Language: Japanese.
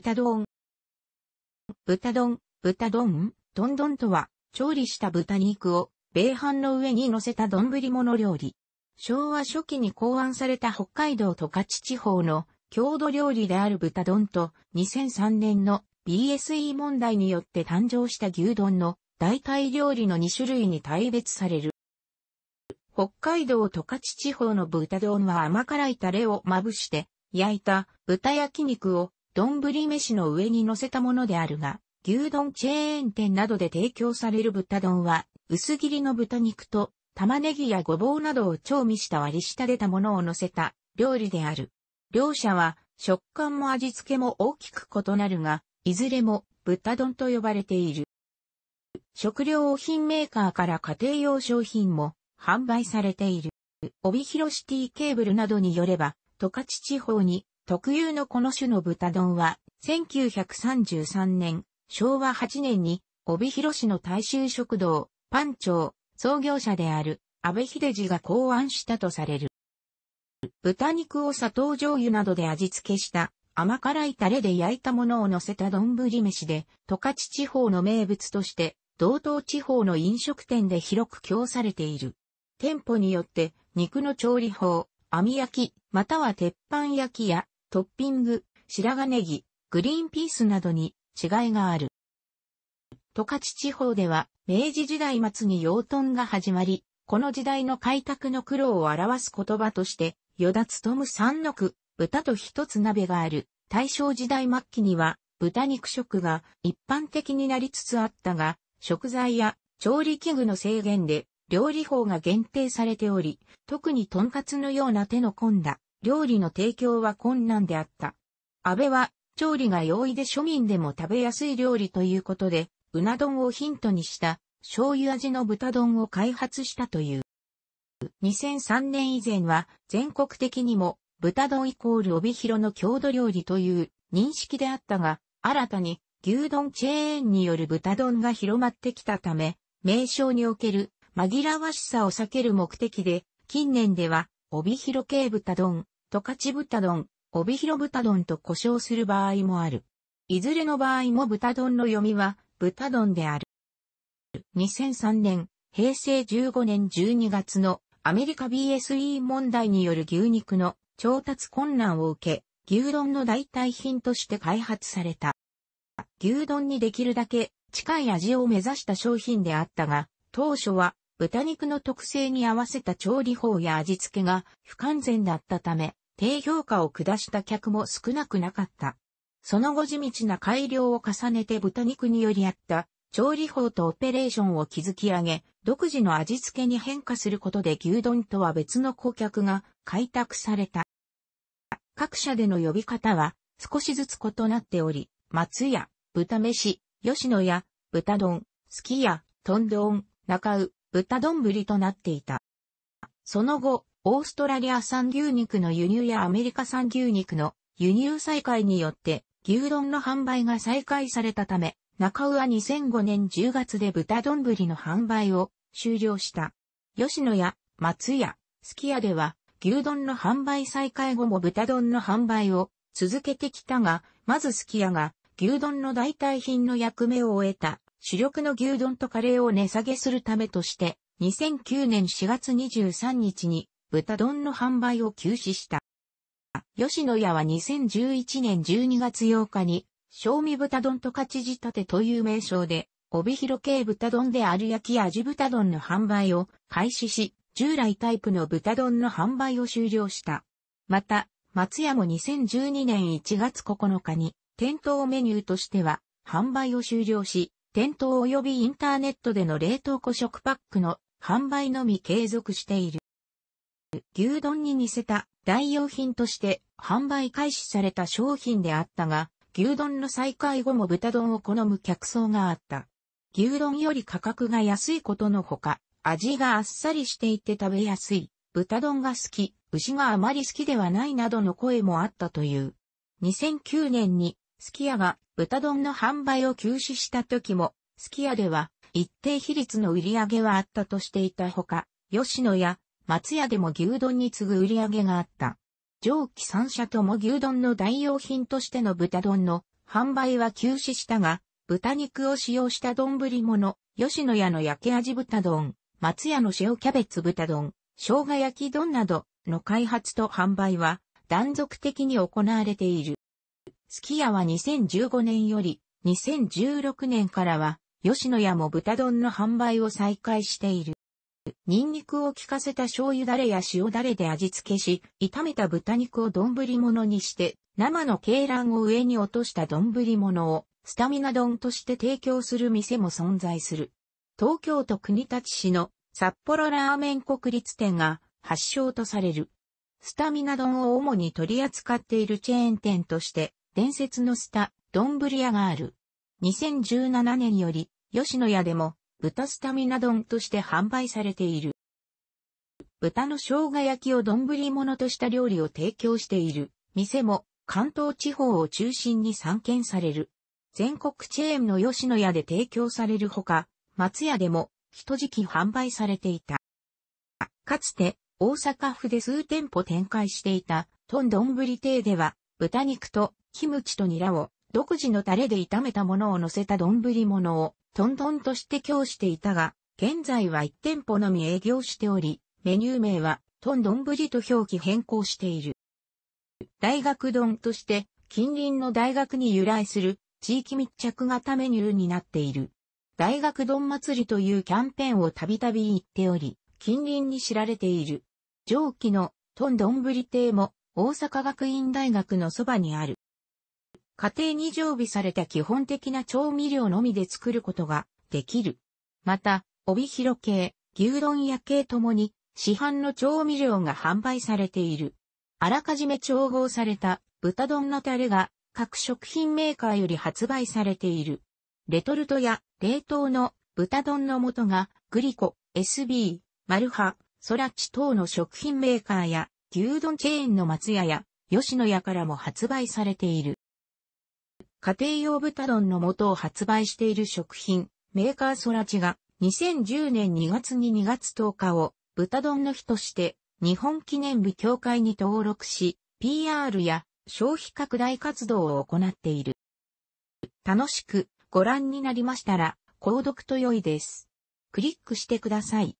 豚丼。豚丼、豚丼、どんどんとは、調理した豚肉を、米飯の上に乗せた丼物料理。昭和初期に考案された北海道十勝地方の郷土料理である豚丼と2003年の BSE 問題によって誕生した牛丼の代替料理の2種類に大別される。北海道十勝地方の豚丼は甘辛いタレをまぶして焼いた豚焼肉を丼飯の上に乗せたものであるが、牛丼チェーン店などで提供される豚丼は、薄切りの豚肉と玉ねぎやごぼうなどを調味した割り下でたものを乗せた料理である。両者は食感も味付けも大きく異なるが、いずれも豚丼と呼ばれている。食料品メーカーから家庭用商品も販売されている。帯広シティケーブルなどによれば、十勝地方に特有のこの種の豚丼は、1933年、昭和8年に、帯広市の大衆食堂、パン長、創業者である、安倍秀治が考案したとされる。豚肉を砂糖醤油などで味付けした甘辛いタレで焼いたものを乗せた丼飯で、十勝地方の名物として、道東地方の飲食店で広く供されている。店舗によって、肉の調理法、網焼き、または鉄板焼きやトッピング、白髪ネギ、グリーンピースなどに違いがある。十勝地方では明治時代末に養豚が始まり、この時代の開拓の苦労を表す言葉として、与田勤三の句、豚と一つ鍋がある。大正時代末期には豚肉食が一般的になりつつあったが、食材や調理器具の制限で料理法が限定されており、特にとんかつのような手の込んだ料理の提供は困難であった。安倍は、調理が容易で庶民でも食べやすい料理ということで、うな丼をヒントにした醤油味の豚丼を開発したという。2003年以前は全国的にも豚丼イコール帯広の郷土料理という認識であったが、新たに牛丼チェーンによる豚丼が広まってきたため、名称における紛らわしさを避ける目的で、近年では帯広系豚丼、十勝豚丼、帯広豚丼と呼称する場合もある。いずれの場合も豚丼の読みは豚丼である。2003年、平成15年12月のアメリカ BSE 問題による牛肉の調達困難を受け、牛丼の代替品として開発された。牛丼にできるだけ近い味を目指した商品であったが、当初は豚肉の特性に合わせた調理法や味付けが不完全だったため、低評価を下した客も少なくなかった。その後地道な改良を重ねて豚肉により合った調理法とオペレーションを築き上げ、独自の味付けに変化することで牛丼とは別の顧客が開拓された。各社での呼び方は少しずつ異なっており、松屋、豚飯、吉野屋、豚丼、すき家、豚丼、中う、豚丼ぶりとなっていた。その後、オーストラリア産牛肉の輸入やアメリカ産牛肉の輸入再開によって牛丼の販売が再開されたため、中尾は2005年10月で豚丼の販売を終了した。吉野家、松屋、すき家では牛丼の販売再開後も豚丼の販売を続けてきたが、まずすき家が牛丼の代替品の役目を終えた主力の牛丼とカレーを値下げするためとして、2009年4月23日に豚丼の販売を休止した。吉野家は2011年12月8日に、賞味豚丼とかち仕立てという名称で、帯広系豚丼である焼き味豚丼の販売を開始し、従来タイプの豚丼の販売を終了した。また、松屋も2012年1月9日に、店頭メニューとしては、販売を終了し、店頭及びインターネットでの冷凍庫食パックの販売のみ継続している。牛丼に似せた代用品として販売開始された商品であったが、牛丼の再開後も豚丼を好む客層があった。牛丼より価格が安いことのほか、味があっさりしていて食べやすい、豚丼が好き、牛があまり好きではないなどの声もあったという。2009年に、すきヤが豚丼の販売を休止した時も、すきヤでは一定比率の売り上げはあったとしていたほか、吉野や松屋でも牛丼に次ぐ売り上げがあった。上記3社とも牛丼の代用品としての豚丼の販売は休止したが、豚肉を使用した丼物、吉野家の焼け味豚丼、松屋の塩キャベツ豚丼、生姜焼き丼などの開発と販売は断続的に行われている。スキヤは2015年より2016年からは吉野家も豚丼の販売を再開している。ニンニクを効かせた醤油だれや塩だれで味付けし、炒めた豚肉を丼物にして、生の鶏卵を上に落とした丼物を、スタミナ丼として提供する店も存在する。東京都国立市の札幌ラーメン国立店が発祥とされる。スタミナ丼を主に取り扱っているチェーン店として、伝説のスタ、丼屋がある。2017年より、吉野家でも、豚スタミナ丼として販売されている。豚の生姜焼きを丼物とした料理を提供している店も関東地方を中心に散見される。全国チェーンの吉野家で提供されるほか、松屋でも一時期販売されていた。かつて大阪府で数店舗展開していたトン丼亭では豚肉とキムチとニラを独自のタレで炒めたものを乗せた丼物をトントンとして供していたが、現在は1店舗のみ営業しており、メニュー名は、トンンブリと表記変更している。大学丼として、近隣の大学に由来する、地域密着型メニューになっている。大学丼祭りというキャンペーンをたびたび行っており、近隣に知られている。上記のトンンブリ亭も大阪学院大学のそばにある。家庭に常備された基本的な調味料のみで作ることができる。また、帯広系、牛丼屋系ともに市販の調味料が販売されている。あらかじめ調合された豚丼のタレが各食品メーカーより発売されている。レトルトや冷凍の豚丼の素がグリコ、SB、マルハ、ソラチ等の食品メーカーや牛丼チェーンの松屋や吉野屋からも発売されている。家庭用豚丼の素を発売している食品、メーカーソラチが、2010年2月に2月10日を、豚丼の日として、日本記念日協会に登録し、PR や消費拡大活動を行っている。楽しくご覧になりましたら、購読と良いです。クリックしてください。